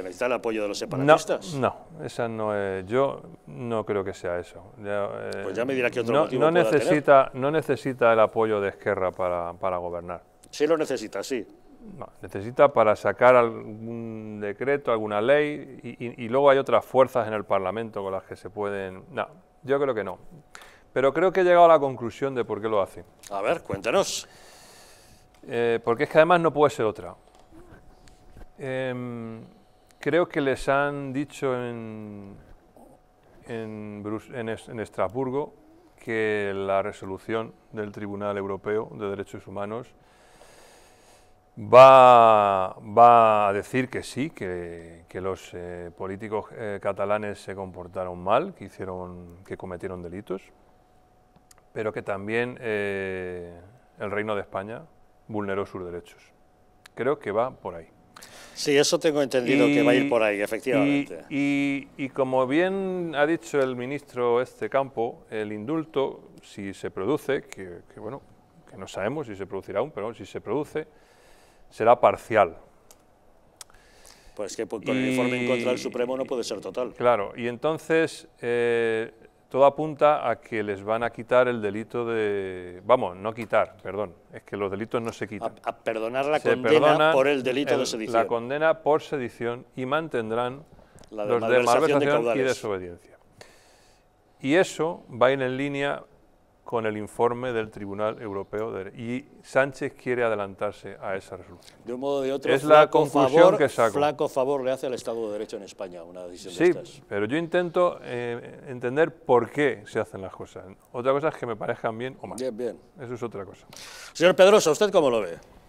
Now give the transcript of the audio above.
necesita el apoyo de los separatistas. No, esa no es, yo no creo que sea eso. Eh, pues ya me dirá que otro no, motivo no necesita, No necesita el apoyo de Esquerra para, gobernar. Sí lo necesita, sí. necesita para sacar algún decreto, alguna ley, y, luego hay otras fuerzas en el Parlamento con las que se pueden... No, yo creo que no. Pero creo que he llegado a la conclusión de por qué lo hace. A ver, cuéntanos. Eh, porque es que además no puede ser otra. Eh, creo que les han dicho en, en, Estrasburgo que la resolución del Tribunal Europeo de Derechos Humanos va, va a decir que sí, que, los eh, políticos eh, catalanes se comportaron mal, que, hicieron, que cometieron delitos, pero que también eh, el Reino de España vulneró sus derechos. Creo que va por ahí. Sí, eso tengo entendido que va a ir por ahí, efectivamente. Y, como bien ha dicho el ministro este campo, el indulto, si se produce, que, bueno, que no sabemos si se producirá aún, pero si se produce, será parcial. Pues que con el informe en contra del Supremo no puede ser total. Claro, y entonces eh, todo apunta a que les van a quitar el delito de... Vamos, no quitar, perdón, es que los delitos no se quitan. A, perdonar la condena por el delito de sedición. La condena por sedición y mantendrán los de malversación y desobediencia. Y eso va a ir en línea con el informe del Tribunal Europeo de y Sánchez quiere adelantarse a esa resolución. De un modo o de otro, es la conclusión que saco. flaco favor le hace al Estado de Derecho en España una decisión sí, de estas. pero yo intento eh, entender por qué se hacen las cosas. Otra cosa es que me parezcan bien o mal. Bien, bien. Eso es otra cosa. Señor Pedrosa, ¿usted cómo lo ve?